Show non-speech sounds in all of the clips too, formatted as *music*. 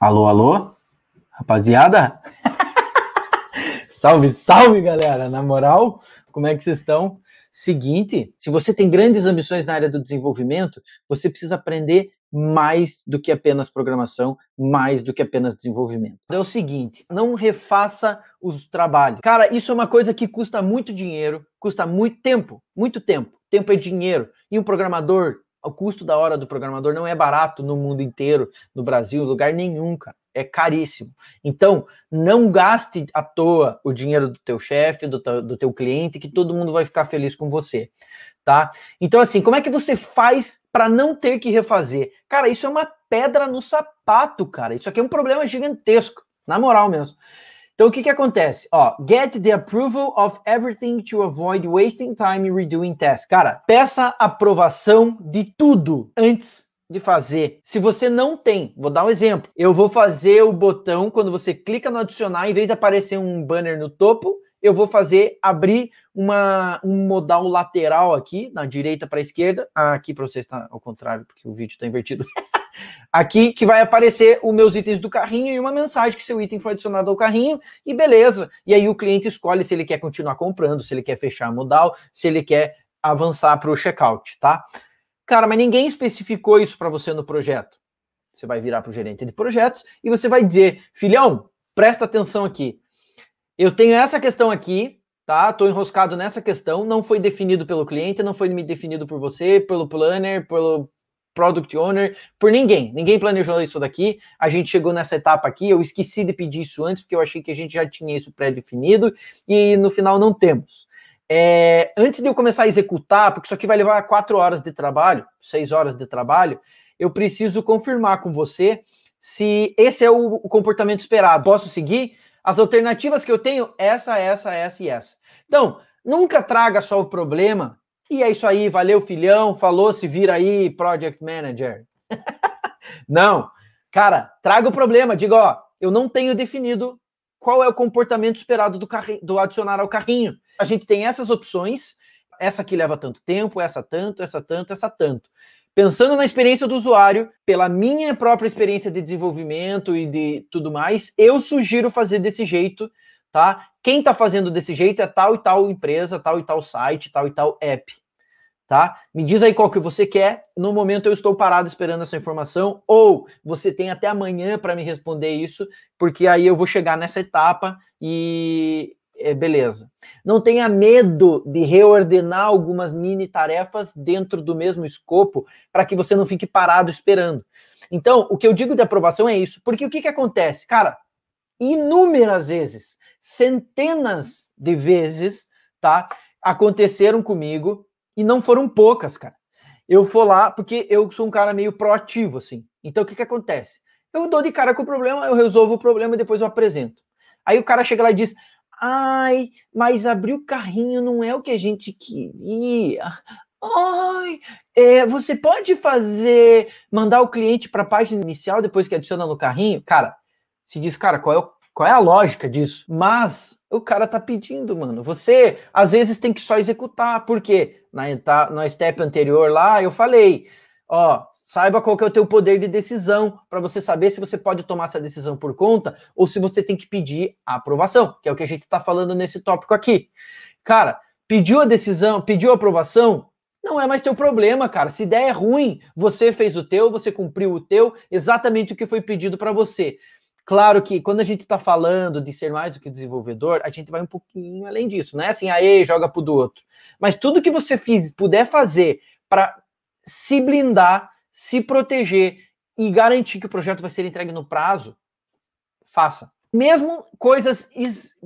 Alô, alô? Rapaziada? salve, salve, galera! Na moral, como é que vocês estão? Seguinte, se você tem grandes ambições na área do desenvolvimento, você precisa aprender mais do que apenas programação, mais do que apenas desenvolvimento. Então é o seguinte, não refaça os trabalhos. Cara, isso é uma coisa que custa muito dinheiro, custa muito tempo, muito tempo. Tempo é dinheiro. E um programador o custo da hora do programador não é barato no mundo inteiro, no Brasil, lugar nenhum, cara. É caríssimo. Então, não gaste à toa o dinheiro do teu chefe, do, teu, do teu cliente, que todo mundo vai ficar feliz com você, tá? Então, assim, como é que você faz para não ter que refazer? Cara, isso é uma pedra no sapato, cara. Isso aqui é um problema gigantesco, na moral mesmo. Então, o que, que acontece? Ó, get the approval of everything to avoid wasting time redoing tasks. Cara, peça aprovação de tudo antes de fazer. Se você não tem, vou dar um exemplo. Eu vou fazer o botão quando você clica no adicionar, em vez de aparecer um banner no topo, eu vou fazer abrir uma, um modal lateral aqui, na direita para a esquerda. Ah, aqui para você está ao contrário, porque o vídeo está invertido. *laughs* Aqui que vai aparecer os meus itens do carrinho e uma mensagem que seu item foi adicionado ao carrinho e beleza. E aí o cliente escolhe se ele quer continuar comprando, se ele quer fechar modal, se ele quer avançar para o checkout, tá? Cara, mas ninguém especificou isso para você no projeto. Você vai virar para o gerente de projetos e você vai dizer, filhão, presta atenção aqui. Eu tenho essa questão aqui, tá? Estou enroscado nessa questão, não foi definido pelo cliente, não foi me definido por você, pelo planner, pelo product owner, por ninguém. Ninguém planejou isso daqui. A gente chegou nessa etapa aqui. Eu esqueci de pedir isso antes, porque eu achei que a gente já tinha isso pré-definido e no final não temos. É, antes de eu começar a executar, porque isso aqui vai levar quatro horas de trabalho, seis horas de trabalho, eu preciso confirmar com você se esse é o, o comportamento esperado. Posso seguir? As alternativas que eu tenho, essa, essa, essa e essa. Então, nunca traga só o problema e é isso aí, valeu, filhão. Falou, se vira aí, project manager. *laughs* não, cara, traga o problema. Diga, ó, eu não tenho definido qual é o comportamento esperado do, do adicionar ao carrinho. A gente tem essas opções, essa que leva tanto tempo, essa tanto, essa tanto, essa tanto. Pensando na experiência do usuário, pela minha própria experiência de desenvolvimento e de tudo mais, eu sugiro fazer desse jeito tá? Quem está fazendo desse jeito é tal e tal empresa, tal e tal site, tal e tal app, tá? Me diz aí qual que você quer. No momento eu estou parado esperando essa informação ou você tem até amanhã para me responder isso, porque aí eu vou chegar nessa etapa e é, beleza. Não tenha medo de reordenar algumas mini tarefas dentro do mesmo escopo para que você não fique parado esperando. Então, o que eu digo de aprovação é isso, porque o que, que acontece? Cara, inúmeras vezes centenas de vezes, tá? Aconteceram comigo e não foram poucas, cara. Eu vou lá porque eu sou um cara meio proativo, assim. Então o que que acontece? Eu dou de cara com o problema, eu resolvo o problema e depois eu apresento. Aí o cara chega lá e diz: Ai, mas abrir o carrinho não é o que a gente queria. Ai, é, você pode fazer, mandar o cliente para a página inicial depois que adiciona no carrinho? Cara, se diz, cara, qual é o qual é a lógica disso? Mas o cara tá pedindo, mano. Você às vezes tem que só executar, porque na, etapa, na step anterior lá eu falei, ó, saiba qual que é o teu poder de decisão para você saber se você pode tomar essa decisão por conta ou se você tem que pedir a aprovação, que é o que a gente está falando nesse tópico aqui. Cara, pediu a decisão, pediu a aprovação, não é mais teu problema, cara. Se der é ruim, você fez o teu, você cumpriu o teu, exatamente o que foi pedido para você. Claro que quando a gente está falando de ser mais do que desenvolvedor, a gente vai um pouquinho além disso, né? assim, aí joga pro do outro. Mas tudo que você fiz, puder fazer para se blindar, se proteger e garantir que o projeto vai ser entregue no prazo, faça. Mesmo coisas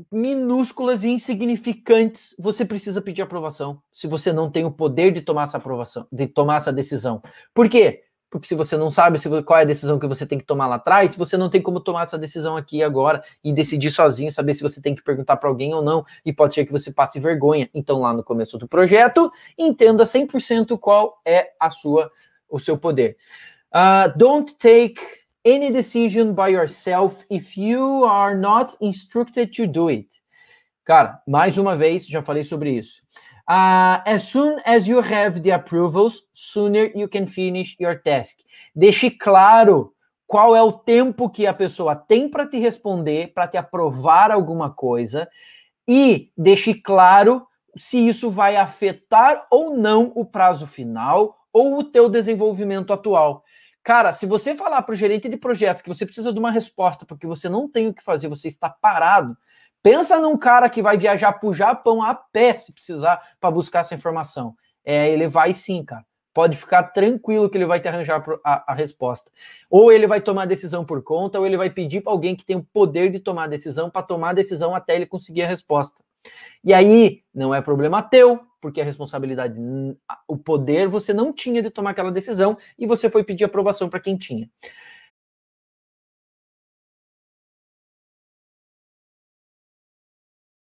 minúsculas e insignificantes, você precisa pedir aprovação, se você não tem o poder de tomar essa aprovação, de tomar essa decisão. Por quê? porque se você não sabe se, qual é a decisão que você tem que tomar lá atrás, você não tem como tomar essa decisão aqui agora e decidir sozinho, saber se você tem que perguntar para alguém ou não, e pode ser que você passe vergonha. Então, lá no começo do projeto, entenda 100% qual é a sua o seu poder. Uh, don't take any decision by yourself if you are not instructed to do it. Cara, mais uma vez, já falei sobre isso. Uh, as soon as you have the approvals, sooner you can finish your task. Deixe claro qual é o tempo que a pessoa tem para te responder, para te aprovar alguma coisa, e deixe claro se isso vai afetar ou não o prazo final ou o teu desenvolvimento atual. Cara, se você falar para o gerente de projetos que você precisa de uma resposta porque você não tem o que fazer, você está parado, Pensa num cara que vai viajar para o Japão a pé, se precisar, para buscar essa informação. É, ele vai sim, cara. Pode ficar tranquilo que ele vai te arranjar a, a resposta. Ou ele vai tomar a decisão por conta, ou ele vai pedir para alguém que tem o poder de tomar a decisão para tomar a decisão até ele conseguir a resposta. E aí não é problema teu, porque a responsabilidade, o poder você não tinha de tomar aquela decisão e você foi pedir aprovação para quem tinha.